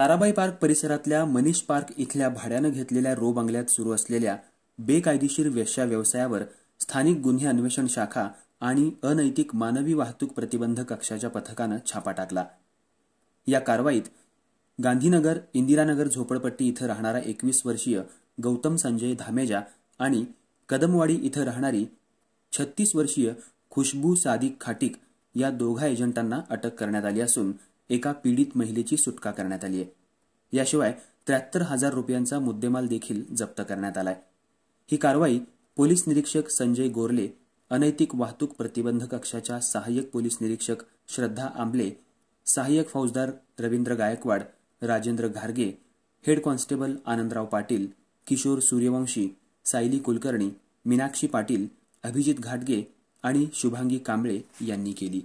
Tarabai park परिसरातल्या Manish park इथल्या भाड्यानं घेतलेल्या रो बंगल्यात सुरू असलेल्या बेकायदेशीर वेश्या व्यवसायावर स्थानिक गुन्हे अन्वेषण शाखा आणि अनैतिक मानवी वाहतूक प्रतिबंध कक्षाच्या पथकानं छापा टाकला या कारवाईत गांधीनगर इंदिरानगर झोपडपट्टी इथं राहणारा एकवीस वर्षीय गौतम संजय धामेजा आणि कदमवाडी इथं राहणारी छत्तीस वर्षीय खुशबू सादिक खाटिक या दोघा एजंटांना अटक करण्यात आली असून एका पीडित महिलेची सुटका करण्यात आली आहे याशिवाय त्र्याहत्तर हजार रुपयांचा मुद्देमाल देखील जप्त करण्यात आलाय ही कारवाई पोलीस निरीक्षक संजय गोरले अनैतिक वाहतूक प्रतिबंध कक्षाच्या सहाय्यक पोलीस निरीक्षक श्रद्धा आंबले सहाय्यक फौजदार रवींद्र गायकवाड राजेंद्र घारगे हेड कॉन्स्टेबल आनंदराव पाटील किशोर सूर्यवंशी सायली कुलकर्णी मीनाक्षी पाटील अभिजित घाटगे आणि शुभांगी कांबळे यांनी केली